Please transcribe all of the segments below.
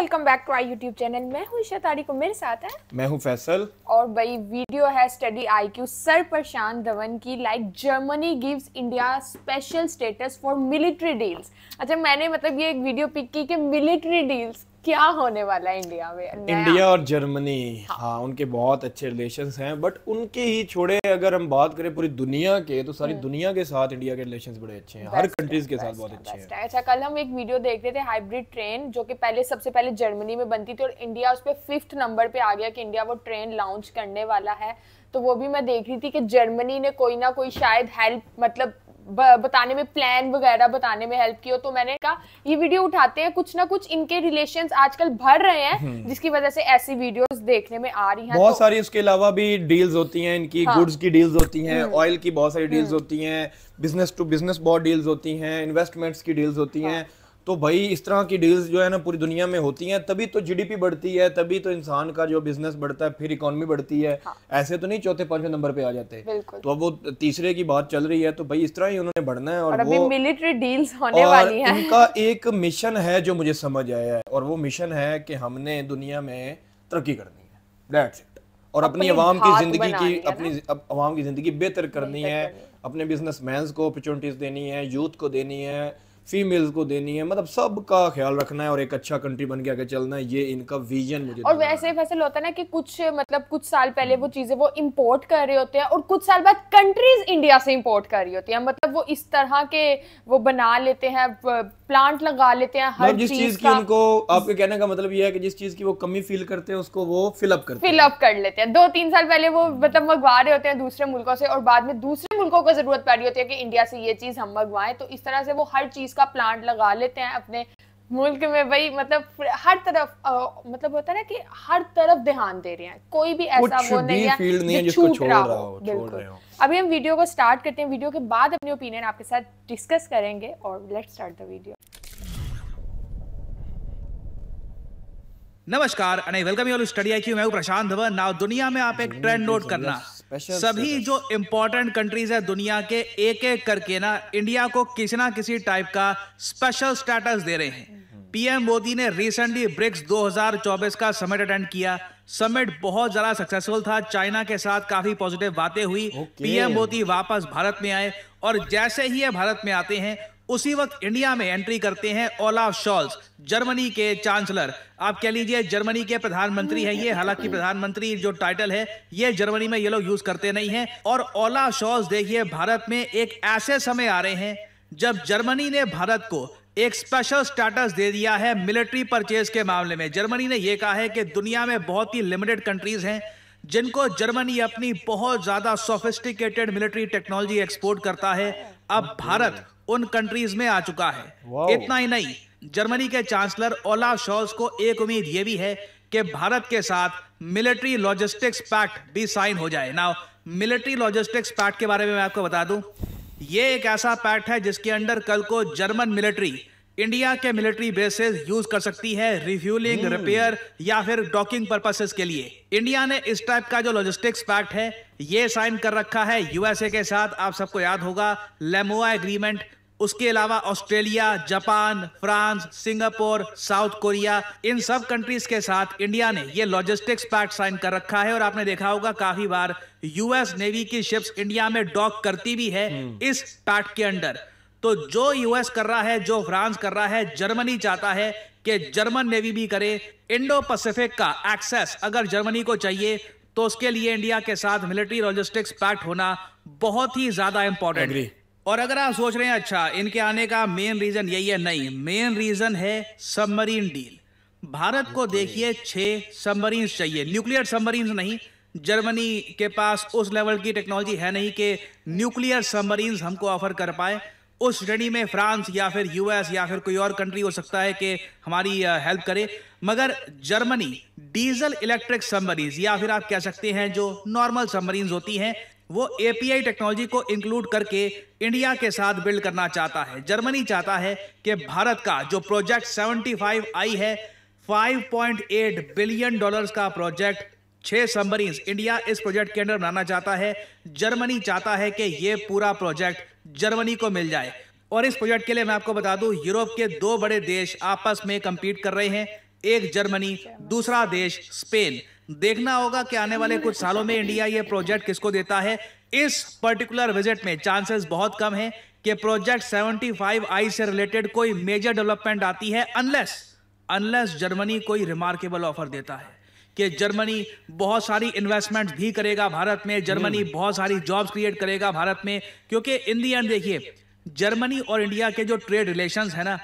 Welcome back to I YouTube channel मैं हूँ ईशा को मेरे साथ है मैं हूँ फैसल और भाई वीडियो है Study IQ sir Prashant Dhawan की like Germany gives India special status for military deals अच्छा मैंने मतलब ये एक वीडियो पिक की कि मिलिट्री डील्स क्या होने वाला है इंडिया में इंडिया और जर्मनी हाँ, हाँ उनके बहुत अच्छे रिलेशन हैं बट उनके ही छोड़े अगर हम बात करें पूरी दुनिया के तो सारी हम्म। दुनिया के साथ इंडिया के रिलेशन बड़े अच्छे हैं हर कंट्रीज के साथ बहुत अच्छे हैं अच्छा कल हम एक वीडियो देख रहे थे हाइब्रिड ट्रेन जो कि पहले सबसे पहले जर्मनी में बनती थी और इंडिया उस पर फिफ्थ नंबर पे आ गया कि इंडिया वो ट्रेन लॉन्च करने वाला है तो वो भी मैं देख रही थी कि जर्मनी ने कोई ना कोई शायद हेल्प मतलब बताने में प्लान वगैरह बताने में हेल्प की हो तो मैंने कहा ये वीडियो उठाते हैं कुछ ना कुछ इनके रिलेशन आजकल भर रहे हैं हम्म। जिसकी वजह से ऐसी वीडियोस देखने में आ रही हैं बहुत तो, सारी उसके अलावा भी डील्स होती हैं इनकी हाँ, गुड्स की डील्स होती हैं ऑयल हम्म। की बहुत सारी डील्स हम्म। होती हैं बिजनेस टू बिजनेस बहुत डील्स होती हैं इन्वेस्टमेंट्स की डील्स होती हाँ। हैं तो भाई इस तरह की डील्स जो है ना पूरी दुनिया में होती हैं तभी तो जीडीपी बढ़ती है तभी तो इंसान का जो बिजनेस बढ़ता है फिर इकोनॉमी बढ़ती है हाँ। ऐसे तो नहीं चौथे पांचवें नंबर पे आ जाते तो अब वो तीसरे की बात चल रही है तो भाई इस तरह ही उन्होंने बढ़ना है और, और वो मिलिट्री डील्स होने वाली है उनका एक मिशन है जो मुझे समझ आया है और वो मिशन है कि हमने दुनिया में तरक्की करनी है और अपनी आवाम की जिंदगी की अपनी आवाम की जिंदगी बेहतर करनी है अपने बिजनेसमैन को अपॉर्चुनिटीज देनी है यूथ को देनी है फीमेल्स को देनी है मतलब सबका ख्याल रखना है और एक अच्छा कंट्री बन के आगे चलना है ये इनका विजन मुझे और वैसे फसल होता है ना कि कुछ मतलब कुछ साल पहले वो चीजें वो इम्पोर्ट कर रहे होते हैं और कुछ साल बाद कंट्रीज इंडिया से इम्पोर्ट कर रही होती है मतलब वो इस तरह के वो बना लेते हैं प्लांट लगा लेते हैं हर मतलब जिस चीज की उनको आपके कहने का मतलब ये है कि जिस चीज की वो कमी फील करते हैं उसको वो फिलअप कर फिलअप कर लेते हैं दो तीन साल पहले वो मतलब मंगवा रहे होते हैं दूसरे मुल्कों से और बाद में दूसरे मुल्कों को जरूरत पड़ रही होती है कि इंडिया से ये चीज हम मंगवाएं तो इस तरह से वो हर चीज का प्लांट लगा लेते हैं अपने मुल्क में भाई मतलब हर तरफ आ, मतलब होता है ना कि हर तरफ ध्यान दे रहे हैं कोई भी ऐसा वो नहीं है फील्ड नहीं है जिसको छोड़ रहा हो बिल्कुल अभी हम वीडियो को स्टार्ट करते हैं वीडियो के बाद अपने ओपिनियन आपके साथ डिस्कस करेंगे और लेट्स स्टार्ट द वीडियो नमस्कार and welcome you all Study I मैं हूं प्रशांत धवन नाउ दुनिया में आप एक ट्रेंड नोट करना सभी जो इंपॉर्टेंट कंट्रीज है दुनिया के एक एक करके ना इंडिया को किसी ना किसी टाइप का स्पेशल स्टेटस दे रहे हैं पीएम मोदी ने रिसेंटली ब्रिक्स 2024 का समिट अटेंड किया समिट बहुत ज्यादा सक्सेसफुल था चाइना के साथ काफी पॉजिटिव बातें हुई पीएम मोदी वापस भारत में आए और जैसे ही ये भारत में आते हैं उसी वक्त इंडिया में एंट्री करते हैं ओलाफ शॉल्स जर्मनी के चांसलर आप कह लीजिए जर्मनी के प्रधानमंत्री हैं ये हालांकि प्रधानमंत्री जो टाइटल है ये जर्मनी में ये लोग यूज करते नहीं हैं और ओलाफ शॉल्स देखिए भारत में एक ऐसे समय आ रहे हैं जब जर्मनी ने भारत को एक स्पेशल स्टेटस दे दिया है मिलिट्री परचेज के मामले में जर्मनी ने यह कहा है कि दुनिया में बहुत ही लिमिटेड कंट्रीज हैं जिनको जर्मनी अपनी बहुत ज्यादा सोफिस्टिकेटेड मिलिट्री टेक्नोलॉजी एक्सपोर्ट करता है अब भारत उन कंट्रीज में आ चुका है इतना ही नहीं जर्मनी के चांसलर ओला शॉल्स को एक उम्मीद ये भी है कि भारत के साथ मिलिट्री लॉजिस्टिक्स पैक्ट भी साइन हो जाए ना मिलिट्री लॉजिस्टिक्स पैक्ट के बारे में मैं आपको बता दूं ये एक ऐसा पैक्ट है जिसके अंडर कल को जर्मन मिलिट्री इंडिया के मिलिट्री बेसेस यूज कर सकती है रिफ्यूलिंग रिपेयर hmm. या फिर डॉकिंग पर्पसेस के लिए इंडिया ने इस टाइप का जो लॉजिस्टिक्स पैक्ट है ये साइन कर रखा है यूएसए के साथ आप सबको याद होगा लेमोआ एग्रीमेंट उसके अलावा Australia Japan France Singapore South Korea इन सब कंट्रीज के साथ इंडिया ने ये लॉजिस्टिक्स पैक्ट साइन कर रखा है और आपने देखा होगा काफी बार यूएस नेवी की शिप्स इंडिया में डॉक करती भी है हम्म। इस पैक्ट के अंडर तो जो यूएस कर रहा है जो फ्रांस कर रहा है जर्मनी चाहता है कि जर्मन नेवी भी करे इंडो पैसिफिक का एक्सेस अगर जर्मनी को चाहिए तो उसके लिए इंडिया के साथ मिलिट्री लॉजिस्टिक्स पैक्ट होना बहुत ही ज्यादा इंपॉर्टेंट है और अगर आप सोच रहे हैं अच्छा इनके आने का मेन रीजन यही है नहीं मेन रीजन है सबमरीन डील भारत को देखिए छह सबमरीन चाहिए न्यूक्लियर सबमरीन नहीं जर्मनी के पास उस लेवल की टेक्नोलॉजी है नहीं कि न्यूक्लियर सबमरीन हमको ऑफर कर पाए उस श्रेणी में फ्रांस या फिर यूएस या फिर कोई और कंट्री हो सकता है कि हमारी हेल्प करे मगर जर्मनी डीजल इलेक्ट्रिक सबमरीन या फिर आप कह सकते हैं जो नॉर्मल सबमरीन होती हैं वो एपीआई टेक्नोलॉजी को इंक्लूड करके इंडिया के साथ बिल्ड करना चाहता है जर्मनी चाहता है कि भारत का जो प्रोजेक्ट 75 आई है 5.8 बिलियन डॉलर्स का प्रोजेक्ट छह सबमरीन इंडिया इस प्रोजेक्ट के अंदर बनाना चाहता है जर्मनी चाहता है कि यह पूरा प्रोजेक्ट जर्मनी को मिल जाए और इस प्रोजेक्ट के लिए मैं आपको बता दूं यूरोप के दो बड़े देश आपस में कंपीट कर रहे हैं एक जर्मनी दूसरा देश स्पेन देखना होगा कि आने वाले कुछ सालों में इंडिया ये प्रोजेक्ट किसको देता है इस पर्टिकुलर विजिट में चांसेस बहुत कम है कि प्रोजेक्ट 75 आई से रिलेटेड कोई मेजर डेवलपमेंट आती है अनलेस अनलेस जर्मनी कोई रिमार्केबल ऑफर देता है कि जर्मनी बहुत सारी इन्वेस्टमेंट भी करेगा भारत में जर्मनी बहुत सारी जॉब्स क्रिएट करेगा भारत में क्योंकि इन दी एंड देखिए जर्मनी और इंडिया के जो ट्रेड रिलेशंस है ना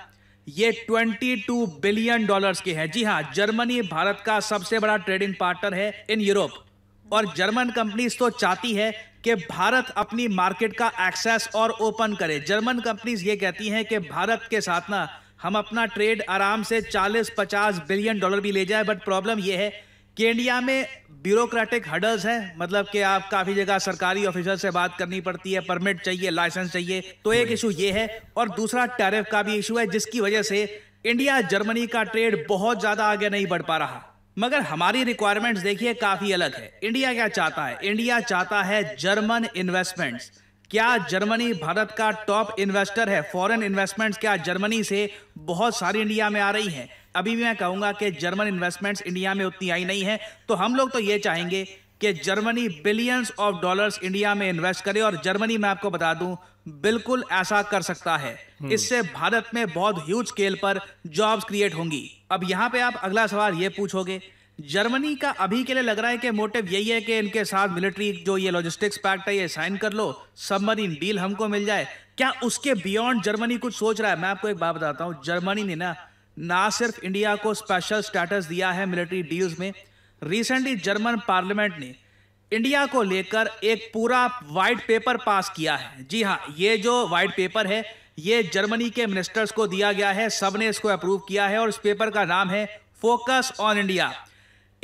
ये 22 बिलियन डॉलर्स की है जी हाँ जर्मनी भारत का सबसे बड़ा ट्रेडिंग पार्टनर है इन यूरोप और जर्मन कंपनीज तो चाहती है कि भारत अपनी मार्केट का एक्सेस और ओपन करे जर्मन कंपनीज ये कहती हैं कि भारत के साथ ना हम अपना ट्रेड आराम से 40-50 बिलियन डॉलर भी ले जाए बट प्रॉब्लम यह है कि इंडिया में ब्यूरोक्रेटिक हर्डल्स हैं मतलब कि आप काफी जगह सरकारी ऑफिसर से बात करनी पड़ती है परमिट चाहिए लाइसेंस चाहिए तो एक इशू ये है और दूसरा टैरिफ का भी इशू है जिसकी वजह से इंडिया जर्मनी का ट्रेड बहुत ज्यादा आगे नहीं बढ़ पा रहा मगर हमारी रिक्वायरमेंट्स देखिए काफी अलग है इंडिया क्या चाहता है इंडिया चाहता है जर्मन इन्वेस्टमेंट्स क्या जर्मनी भारत का टॉप इन्वेस्टर है फॉरेन इन्वेस्टमेंट्स क्या जर्मनी से बहुत सारी इंडिया में आ रही हैं अभी भी मैं कहूंगा कि जर्मन इन्वेस्टमेंट्स इंडिया में उतनी आई नहीं है तो हम लोग तो ये चाहेंगे कि Germany billions of dollars India में इन्वेस्ट करे और जर्मनी मैं आपको बता दूं बिल्कुल ऐसा कर सकता है हम्म। इससे भारत में बहुत ह्यूज स्केल पर जॉब्स क्रिएट होंगी अब यहाँ पे आप अगला सवाल ये पूछोगे जर्मनी का अभी के लिए लग रहा है कि मोटिव यही है कि इनके साथ मिलिट्री जो ये लॉजिस्टिक्स पैक्ट है ये साइन कर लो सबमरीन डील हमको मिल जाए क्या उसके बियॉन्ड जर्मनी कुछ सोच रहा है मैं आपको एक बात बताता हूँ जर्मनी ने ना ना सिर्फ इंडिया को स्पेशल स्टेटस दिया है मिलिट्री डील्स में रिसेंटली जर्मन पार्लियामेंट ने इंडिया को लेकर एक पूरा वाइट पेपर पास किया है जी हाँ ये जो वाइट पेपर है ये जर्मनी के मिनिस्टर्स को दिया गया है सब ने इसको अप्रूव किया है और इस पेपर का नाम है फोकस ऑन इंडिया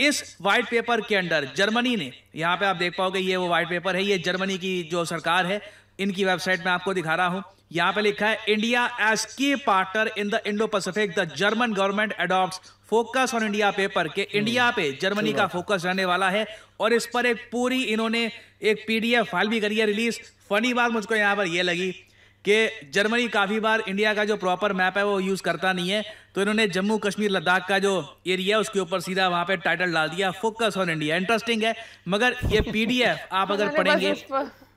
इस वाइट पेपर के अंडर जर्मनी ने यहाँ पे आप देख पाओगे ये वो वाइट पेपर है ये जर्मनी की जो सरकार है इनकी वेबसाइट में आपको दिखा रहा हूँ यहां पे लिखा है India as key partner in the Indo Pacific the German government adopt focus on India paper के इंडिया hmm. पे जर्मनी का फोकस रहने वाला है और इस पर एक पूरी इन्होंने एक पीडीएफ फाइल भी करी है रिलीज फनी बात मुझको यहां पर यह लगी कि जर्मनी काफ़ी बार इंडिया का जो प्रॉपर मैप है वो यूज़ करता नहीं है तो इन्होंने जम्मू कश्मीर लद्दाख का जो एरिया है उसके ऊपर सीधा वहां पे टाइटल डाल दिया फोकस ऑन इंडिया इंटरेस्टिंग है मगर ये पीडीएफ आप अगर पढ़ेंगे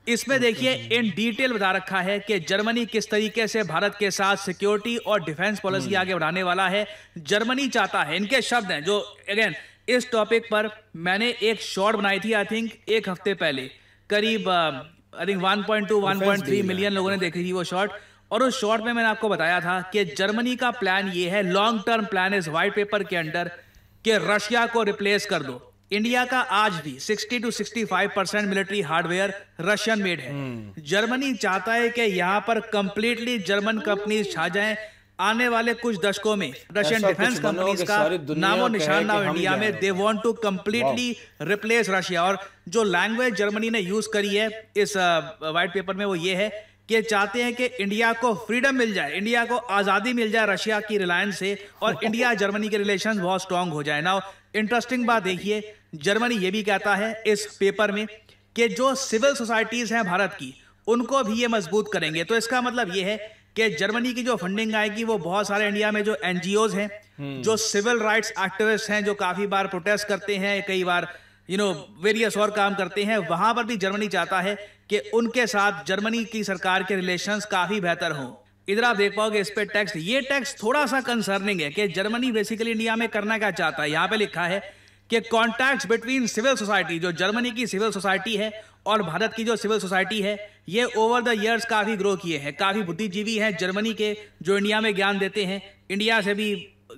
इसमें देखिए इन डिटेल बता रखा है कि जर्मनी किस तरीके से भारत के साथ सिक्योरिटी और डिफेंस पॉलिसी हम्म। आगे बढ़ाने वाला है जर्मनी चाहता है इनके शब्द हैं जो अगेन इस टॉपिक पर मैंने एक शॉर्ट बनाई थी आई थिंक एक हफ्ते पहले करीब आई थिंक 1.2 1.3 मिलियन लोगों ने देखी थी वो शॉर्ट और उस शॉर्ट में मैंने आपको बताया था कि जर्मनी का प्लान ये है लॉन्ग टर्म प्लान इस व्हाइट पेपर के अंडर कि रशिया को रिप्लेस कर दो इंडिया का आज भी 60 to 65 percent military hardware Russian made है जर्मनी चाहता है कि यहाँ पर कंप्लीटली जर्मन कंपनी छा जाए आने वाले कुछ दशकों में रशियन डिफेंस कंपनीज का नामो निशान ना इंडिया में they want to completely replace Russia और जो लैंग्वेज जर्मनी ने यूज करी है इस व्हाइट uh, पेपर में वो ये है कि चाहते हैं कि इंडिया को फ्रीडम मिल जाए इंडिया को आज़ादी मिल जाए रशिया की रिलायंस से और इंडिया जर्मनी के रिलेशन बहुत स्ट्रांग हो जाए ना इंटरेस्टिंग बात देखिए जर्मनी ये भी कहता है इस पेपर में कि जो सिविल सोसाइटीज़ हैं भारत की उनको भी ये मजबूत करेंगे तो इसका मतलब ये है कि जर्मनी की जो फंडिंग आएगी वो बहुत सारे इंडिया में जो एन हम्म। हैं जो सिविल राइट्स एक्टिविस्ट हैं जो काफ़ी बार प्रोटेस्ट करते हैं कई बार यू नो वेरियस और काम करते हैं वहां पर भी जर्मनी चाहता है कि उनके साथ जर्मनी की सरकार के रिलेशंस काफी बेहतर हों इधर आप देख पाओगे इस पे टैक्स ये टैक्स थोड़ा सा कंसर्निंग है कि जर्मनी बेसिकली इंडिया में करना क्या चाहता है यहाँ पे लिखा है कि कॉन्टैक्ट बिटवीन सिविल सोसाइटी जो जर्मनी की सिविल सोसाइटी है और भारत की जो सिविल सोसाइटी है ये ओवर द ईयर्स काफ़ी ग्रो किए हैं काफ़ी बुद्धिजीवी हैं जर्मनी के जो इंडिया में ज्ञान देते हैं इंडिया से भी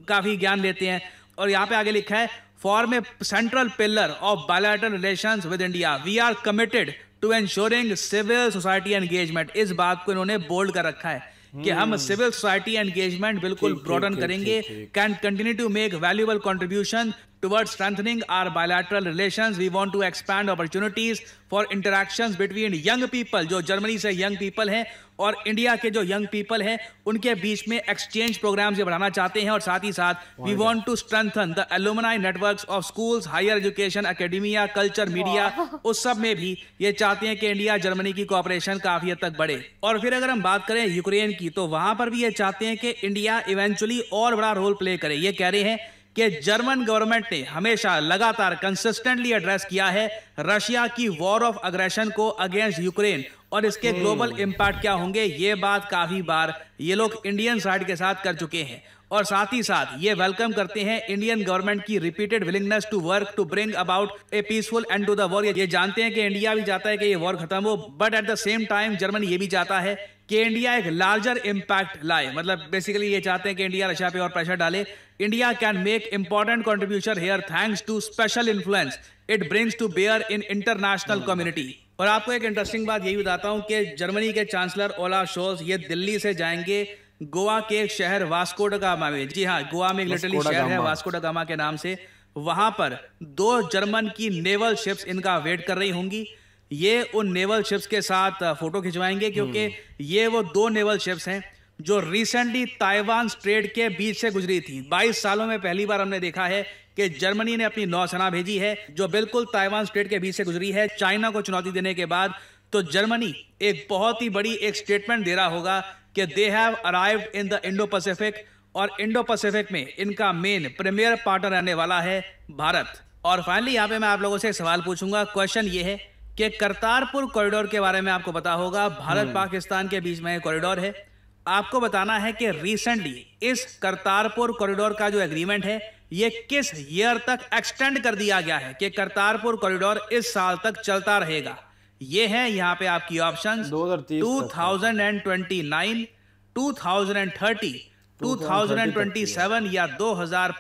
काफ़ी ज्ञान लेते हैं और यहाँ पे आगे लिखा है form a central pillar of bilateral relation with India we are committed to ensuring civil society engagement इस बात को इन्होंने बोल्ड कर रखा है कि हम सिविल सोसाइटी एंगेजमेंट बिल्कुल ब्रॉडन करेंगे can continue to make valuable contribution towards strengthening our bilateral relations. We want to expand opportunities for interactions between young people, जो जर्मनी से young people हैं और इंडिया के जो यंग पीपल हैं उनके बीच में एक्सचेंज प्रोग्राम ये बढ़ाना चाहते हैं और साथ ही साथ we want to strengthen the alumni networks of schools higher education academia culture media उस सब में भी ये चाहते हैं कि इंडिया जर्मनी की कॉपरेशन काफी हद तक बढ़े और फिर अगर हम बात करें यूक्रेन की तो वहां पर भी ये चाहते हैं कि इंडिया इवेंचुअली और बड़ा रोल प्ले करे ये कह रहे हैं कि जर्मन गवर्नमेंट ने हमेशा लगातार कंसिस्टेंटली एड्रेस किया है रशिया की वॉर ऑफ अग्रेशन को अगेंस्ट यूक्रेन और इसके ग्लोबल इंपैक्ट hmm. क्या होंगे ये बात काफी बार ये लोग इंडियन साइड के साथ कर चुके हैं और साथ ही साथ ये वेलकम करते हैं इंडियन गवर्नमेंट की repeated willingness to work to bring about a peaceful end to the war ये जानते हैं कि इंडिया भी जाता है कि ये वॉर खत्म हो but at the same time Germany ये भी चाहता है कि इंडिया एक लार्जर इंपैक्ट लाए मतलब बेसिकली ये चाहते हैं कि इंडिया रशिया पे और प्रेशर डाले India can make important contribution here thanks to special influence it brings to bear in international community और आपको एक इंटरेस्टिंग बात यही बताता हूँ कि जर्मनी के चांसलर ओला शोज ये दिल्ली से जाएंगे गोवा के एक शहर वास्कोडगामा में जी हाँ गोवा में एक लिटरली शहर है वास्कोडगामा के नाम से वहां पर दो जर्मन की नेवल शिप्स इनका वेट कर रही होंगी ये उन नेवल शिप्स के साथ फोटो खिंचवाएंगे क्योंकि हम्म। ये वो दो नेवल शिप्स हैं जो रिसेंटली ताइवान स्ट्रेट के बीच से गुजरी थी 22 सालों में पहली बार हमने देखा है कि जर्मनी ने अपनी नौसेना भेजी है जो बिल्कुल ताइवान स्ट्रेट के बीच से गुजरी है चाइना को चुनौती देने के बाद तो जर्मनी एक बहुत ही बड़ी एक स्टेटमेंट दे रहा होगा कि they have arrived in the Indo Pacific और इंडो पैसिफिक में इनका मेन प्रीमियर पार्टनर रहने वाला है भारत और फाइनली यहाँ पे मैं आप लोगों से एक सवाल पूछूंगा क्वेश्चन ये है कि करतारपुर कॉरिडोर के बारे में आपको पता होगा भारत हम्म। पाकिस्तान के बीच में कॉरिडोर है आपको बताना है कि रिसेंटली इस करतारपुर कॉरिडोर का जो एग्रीमेंट है ये किस ईयर तक एक्सटेंड कर दिया गया है कि करतारपुर कॉरिडोर इस साल तक चलता रहेगा ये है यहाँ पे आपकी option two thousand and twenty nine two thousand and thirty seven या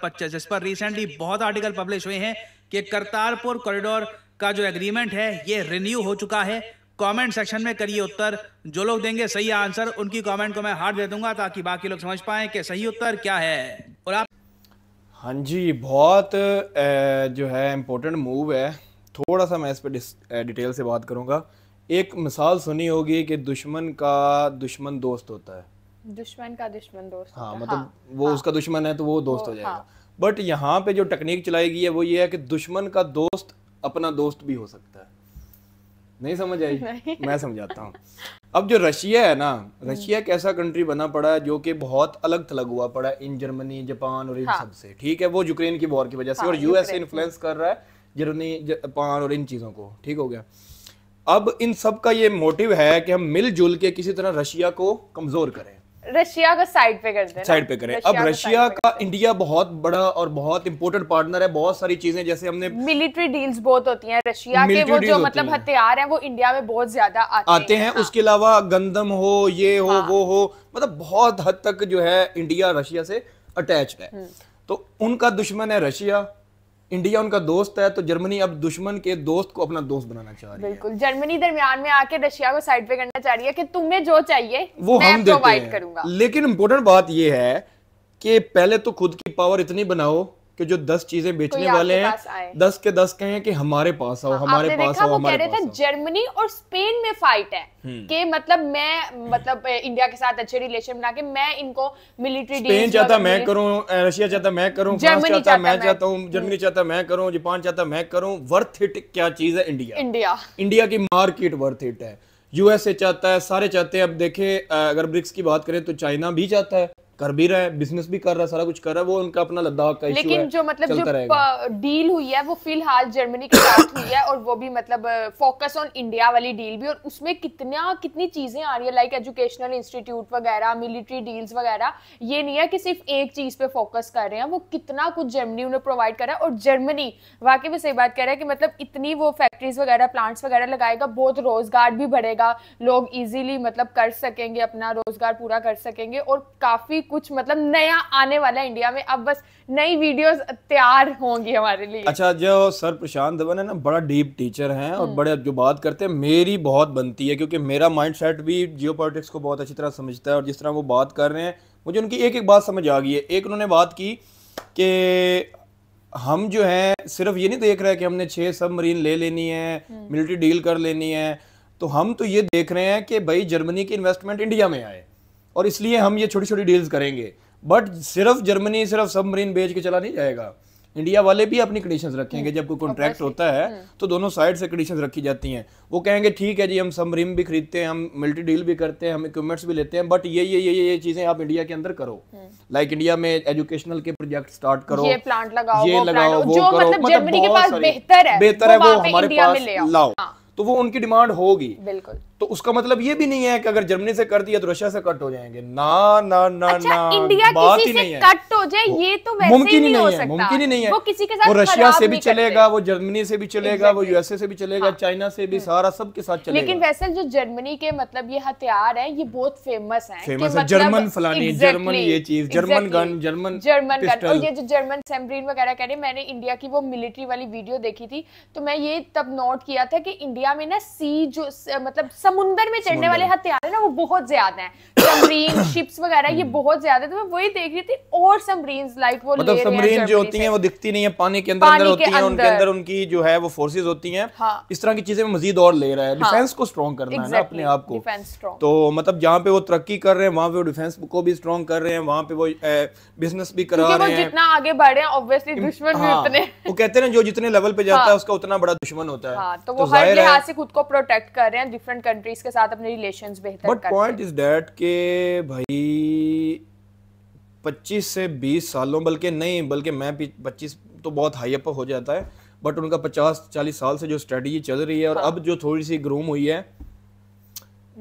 पच्चीस इस पर रिसेंटली बहुत आर्टिकल पब्लिश हुए हैं कि करतारपुर कॉरिडोर का जो एग्रीमेंट है ये रिन्यू हो चुका है कमेंट सेक्शन में करिए उत्तर जो लोग देंगे सही आंसर उनकी कमेंट को मैं हार्ड दे दूंगा ताकि बाकी लोग समझ पाए कि सही उत्तर क्या है और आप हाँ जी बहुत जो है इम्पोर्टेंट मूव है थोड़ा सा मैं इस पर डिटेल से बात करूँगा एक मिसाल सुनी होगी कि दुश्मन का दुश्मन दोस्त होता है दुश्मन का दुश्मन दोस्त हाँ मतलब हाँ, वो हाँ, उसका दुश्मन है तो वो दोस्त वो, हो जाएगा हाँ, बट यहाँ पे जो टेक्निक चलाई गई है वो ये है कि दुश्मन का दोस्त अपना दोस्त भी हो सकता है नहीं समझ आई मैं समझाता हूँ अब जो रशिया है ना हम्म। रशिया एक ऐसा कंट्री बना पड़ा है जो कि बहुत अलग थलग हुआ पड़ा है इन जर्मनी जापान और इन हाँ। सब ठीक है वो यूक्रेन की वॉर की वजह से हाँ, और यूएस इन्फ्लुएंस कर रहा है जर्मनी जापान और इन चीज़ों को ठीक हो गया अब इन सब का ये मोटिव है कि हम मिलजुल के किसी तरह रशिया को कमजोर करें रशिया का साइड पे करते हैं साइड पे करें अब रशिया का, का इंडिया बहुत बड़ा और बहुत इंपॉर्टेंट पार्टनर है बहुत सारी चीजें जैसे हमने मिलिट्री डील्स बहुत होती हैं रशिया के वो जो मतलब हथियार हैं वो इंडिया में बहुत ज्यादा आते, आते हैं, हैं हाँ। उसके अलावा गंदम हो ये हो हाँ। वो हो मतलब बहुत हद तक जो है इंडिया रशिया से अटैच है हम्म। तो उनका दुश्मन है रशिया इंडिया उनका दोस्त है तो जर्मनी अब दुश्मन के दोस्त को अपना दोस्त बनाना चाह रही है बिल्कुल जर्मनी दरमियान में आके रशिया को साइड पे करना चाह रही है कि तुम्हें जो चाहिए वो मैं हम प्रोवाइड करूंगा लेकिन इम्पोर्टेंट बात यह है कि पहले तो खुद की पावर इतनी बनाओ कि जो दस चीजें बेचने वाले हैं दस के दस कहे कि हमारे पास आओ हाँ, हमारे पास आओ हमारे पास जर्मनी और स्पेन में फाइट है हम्म। के मतलब मैं मतलब इंडिया के साथ अच्छे रिलेशन बना के मैं इनको मिलिट्री स्पेन चाहता मैं करूं रशिया चाहता मैं करूं जर्मनी चाहता मैं चाहता हूं जर्मनी चाहता मैं करूं जापान चाहता मैं करूं वर्थ इट क्या चीज है इंडिया इंडिया इंडिया की मार्केट वर्थ इट है यूएसए चाहता है सारे चाहते हैं अब देखें अगर ब्रिक्स की बात करें तो चाइना भी चाहता है कर भी रहा है बिजनेस भी कर रहा है सारा कुछ कर रहा है वो उनका अपना लद्दाख का लेकिन है, जो मतलब जो डील हुई है वो फिलहाल जर्मनी के साथ हुई है और वो भी मतलब फोकस ऑन इंडिया वाली डील भी और उसमें कितना कितनी चीजें आ रही है लाइक एजुकेशनल इंस्टीट्यूट वगैरह मिलिट्री डील्स वगैरह ये नहीं है कि सिर्फ एक चीज पे फोकस कर रहे हैं वो कितना कुछ जर्मनी उन्हें प्रोवाइड कर रहा है और जर्मनी वाकई में सही बात कर रहा है कि मतलब इतनी वो फैक्ट्रीज वगैरह प्लांट्स वगैरह लगाएगा बहुत रोजगार भी बढ़ेगा लोग इजीली मतलब कर सकेंगे अपना रोजगार पूरा कर सकेंगे और काफी कुछ मतलब नया आने वाला है इंडिया में अब बस नई वीडियोस तैयार होंगी हमारे लिए अच्छा जो सर प्रशांत धवन है ना बड़ा डीप टीचर हैं और हम्म। बड़े जो बात करते हैं मेरी बहुत बनती है क्योंकि मेरा माइंड भी जियो को बहुत अच्छी तरह समझता है और जिस तरह वो बात कर रहे हैं मुझे उनकी एक एक बात समझ आ गई है एक उन्होंने बात की कि हम जो हैं सिर्फ ये नहीं देख रहे हैं कि हमने छः सब ले लेनी है मिलिट्री हम्म। डील कर लेनी है तो हम तो ये देख रहे हैं कि भाई जर्मनी की इन्वेस्टमेंट इंडिया में आए और इसलिए हम ये छोटी छोटी डील्स करेंगे बट सिर्फ जर्मनी सिर्फ सबमरीन बेच के चला नहीं जाएगा इंडिया वाले भी अपनी कंडीशंस रखेंगे हम्म। जब कोई कॉन्ट्रैक्ट होता है हम्म। तो दोनों साइड से कंडीशंस रखी जाती हैं वो कहेंगे ठीक है जी हम समरिम भी खरीदते हैं हम मल्टी डील भी करते हैं हम इक्विपमेंट्स भी लेते हैं बट ये ये ये ये, ये चीज़ें आप इंडिया के अंदर करो लाइक हम्म। like इंडिया में एजुकेशनल के प्रोजेक्ट स्टार्ट करो ये प्लांट लगाओ ये लगाओ वो करो मतलब, मतलब बेहतर है वो हमारे पास लाओ हाँ। तो वो उनकी डिमांड होगी बिल्कुल तो उसका मतलब ये भी नहीं है कि अगर जर्मनी से कर दिया तो रशिया से कट हो जाएंगे ना ना ना अच्छा, ना इंडिया बात किसी ही से नहीं है कट हो जाए ये तो मुमकिन ही नहीं है मुमकिन ही नहीं है वो किसी के साथ वो रशिया से भी चलेगा वो जर्मनी से भी चलेगा वो यूएसए से भी चलेगा हाँ। चाइना से भी हम्म। सारा सबके साथ चलेगा लेकिन वैसे जो जर्मनी के मतलब ये हथियार है ये बहुत फेमस है फेमस है जर्मन फलानी जर्मन ये चीज German gun German German gun ये जो जर्मन सेम्ब्रीन वगैरह कह रहे मैंने इंडिया की वो मिलिट्री वाली वीडियो देखी थी तो मैं ये तब नोट किया था कि इंडिया में ना सी जो मतलब समुंदर में चढ़ने वाले हथियार है ना वो बहुत ज्यादा है सबमरीन शिप्स वगैरह ये hmm. बहुत ज्यादा तो मैं वही देख रही थी और सबमरीन लाइक वो मतलब सबमरीन जो होती हैं वो दिखती नहीं है पानी के अंदर पानी अंदर होती हैं उनके अंदर उनकी जो है वो फोर्सेज होती हैं हाँ। इस तरह की चीजें में मजीद और ले रहा है डिफेंस हाँ। को स्ट्रॉन्ग करना है ना अपने आप को तो मतलब जहाँ पे वो तरक्की कर रहे हैं वहाँ पे वो डिफेंस को भी स्ट्रॉन्ग कर रहे हैं वहाँ पे वो बिजनेस भी करा रहे हैं जितना आगे बढ़े ऑब्वियसली दुश्मन हाँ। उतने वो कहते हैं जो जितने लेवल पे जाता है हाँ। उसका उतना बड़ा दुश्मन होता है तो, तो वो हर लिहाज से खुद को प्रोटेक्ट कर रहे हैं डिफरेंट कंट्रीज के साथ अपने रिलेशन बेहतर बट पॉइंट इज डेट के भाई पच्चीस से बीस सालों बल्कि नहीं बल्कि मैं पच्चीस तो बहुत हाई अप हो जाता है बट उनका पचास चालीस साल से जो स्ट्रेटजी चल रही है और हाँ। अब जो थोड़ी सी ग्रूम हुई है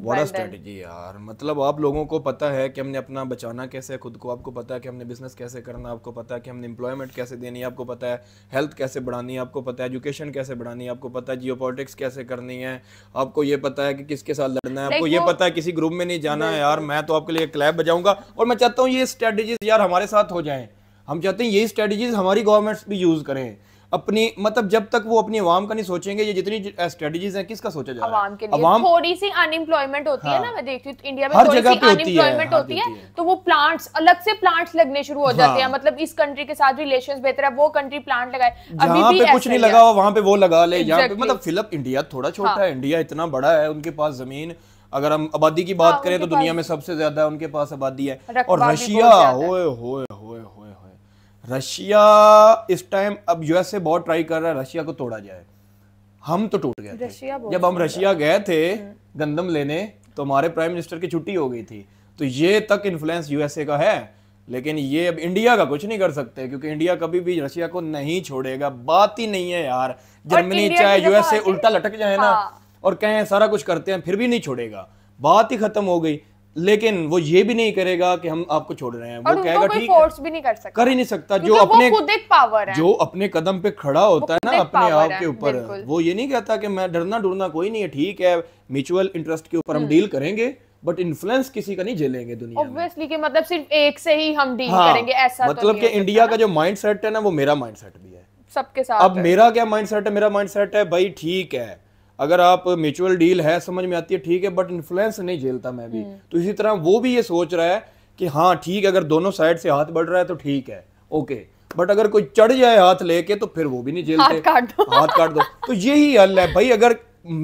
वाला स्ट्रेटजी यार मतलब आप लोगों को पता है कि हमने अपना बचाना कैसे खुद को आपको पता है कि हमने बिजनेस कैसे करना आपको पता है कि हमने एम्प्लॉयमेंट कैसे देनी है आपको पता है हेल्थ कैसे बढ़ानी है आपको पता है एजुकेशन कैसे बढ़ानी है आपको पता है जियो कैसे करनी है आपको ये पता है कि किसके साथ लड़ना है आपको ये पता है किसी ग्रुप में नहीं जाना है यार मैं तो आपके लिए क्लैब बजाऊंगा और मैं चाहता हूँ ये स्ट्रेटजीज यार हमारे साथ हो जाए हम चाहते हैं यही स्ट्रेटजीज हमारी गवर्नमेंट्स भी यूज़ करें अपनी मतलब जब तक वो अपनी आवाम का नहीं सोचेंगे ये जितनी स्ट्रेटजीज हैं किसका सोचा जाए आवाम के लिए अवाम... थोड़ी सी अनएम्प्लॉयमेंट होती हाँ, है ना हाँ। मैं देखती हूँ इंडिया में थोड़ी सी अनएम्प्लॉयमेंट होती है, हाँ, होती, होती है तो वो प्लांट्स अलग से प्लांट्स लगने शुरू हो जाते हैं हाँ। मतलब इस कंट्री के साथ रिलेशन बेहतर है वो कंट्री प्लांट लगाए जहाँ पे कुछ नहीं लगा वहाँ पे वो लगा ले यहाँ पे मतलब फिलअप इंडिया थोड़ा छोटा है इंडिया इतना बड़ा है उनके पास जमीन अगर हम आबादी की बात करें तो दुनिया में सबसे ज्यादा उनके पास आबादी है और रशिया होए होए होए होए रशिया इस टाइम अब यूएसए बहुत ट्राई कर रहा है रशिया को तोड़ा जाए हम तो टूट गए जब हम रशिया गए थे हम्म। गंदम लेने तो हमारे प्राइम मिनिस्टर की छुट्टी हो गई थी तो ये तक इन्फ्लुएंस यूएसए का है लेकिन ये अब इंडिया का कुछ नहीं कर सकते क्योंकि इंडिया कभी भी रशिया को नहीं छोड़ेगा बात ही नहीं है यार जर्मनी चाहे यूएसए उल्टा लटक जाए ना हाँ। और कहें सारा कुछ करते हैं फिर भी नहीं छोड़ेगा बात ही खत्म हो गई लेकिन वो ये भी नहीं करेगा कि हम आपको छोड़ रहे हैं वो कहेगा ठीक फोर्स भी नहीं कर सकता कर ही नहीं सकता जो अपने खुद एक पावर है जो अपने कदम पे खड़ा होता है ना अपने आप के ऊपर वो ये नहीं कहता कि मैं डरना डरना कोई नहीं है ठीक है म्यूचुअल इंटरेस्ट के ऊपर हम डील हम्म। करेंगे बट इन्फ्लुएंस किसी का नहीं झेलेंगे दुनिया ऑब्वियसली कि मतलब सिर्फ एक से ही हम डील हाँ, करेंगे ऐसा तो मतलब कि इंडिया का जो माइंडसेट है ना वो मेरा माइंडसेट भी है सबके साथ अब मेरा क्या माइंडसेट है मेरा माइंडसेट है भाई ठीक है अगर आप म्यूचुअल डील है समझ में आती है ठीक है बट इन्फ्लुएंस नहीं झेलता मैं भी हम्म। तो इसी तरह वो भी ये सोच रहा है कि हाँ ठीक है अगर दोनों साइड से हाथ बढ़ रहा है तो ठीक है ओके बट अगर कोई चढ़ जाए हाथ लेके तो फिर वो भी नहीं झेलते हाथ काट दो हाथ काट दो तो यही हल है भाई अगर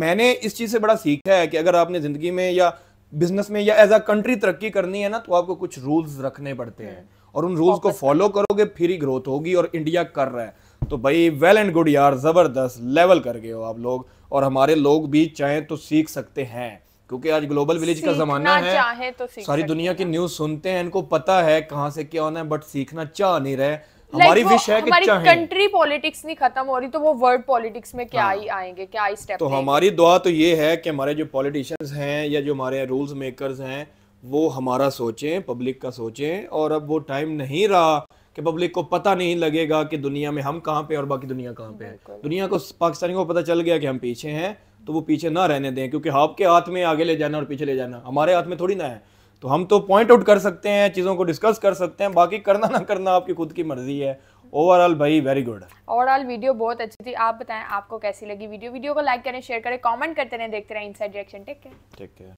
मैंने इस चीज से बड़ा सीखा है कि अगर आपने जिंदगी में या बिजनेस में या एज अ कंट्री तरक्की करनी है ना तो आपको कुछ रूल्स रखने पड़ते हैं हम्म। और उन रूल्स को फॉलो करोगे फिर ही ग्रोथ होगी और इंडिया कर रहा है तो भाई वेल एंड गुड यार ज़बरदस्त लेवल कर गए हो आप लोग और हमारे लोग भी चाहें तो सीख सकते हैं क्योंकि आज ग्लोबल विलेज का जमाना है तो सारी दुनिया की न्यूज सुनते हैं इनको पता है कहाँ से क्या होना है बट सीखना चाह नहीं रहे हमारी विश है कि हमारी कंट्री पॉलिटिक्स नहीं खत्म हो रही तो वो वर्ल्ड पॉलिटिक्स में क्या हाँ। ही आएंगे क्या ही स्टेप तो हमारी दुआ तो ये है कि हमारे जो पॉलिटिशियंस हैं या जो हमारे रूल्स मेकर्स हैं वो हमारा सोचें पब्लिक का सोचें और अब वो टाइम नहीं रहा कि पब्लिक को पता नहीं लगेगा कि दुनिया में हम कहाँ पे और बाकी दुनिया कहाँ पे है दुनिया को पाकिस्तानी को पता चल गया कि हम पीछे हैं तो वो पीछे ना रहने दें क्योंकि आपके हाथ में आगे ले जाना और पीछे ले जाना हमारे हाथ में थोड़ी ना है तो हम तो पॉइंट आउट कर सकते हैं चीज़ों को डिस्कस कर सकते हैं बाकी करना ना करना आपकी खुद की मर्जी है ओवरऑल भाई वेरी गुड ओवरऑल वीडियो बहुत अच्छी थी आप बताएं आपको कैसी लगी वीडियो वीडियो को लाइक करें शेयर करें कमेंट करते रहें देखते रहें inside direction take care take care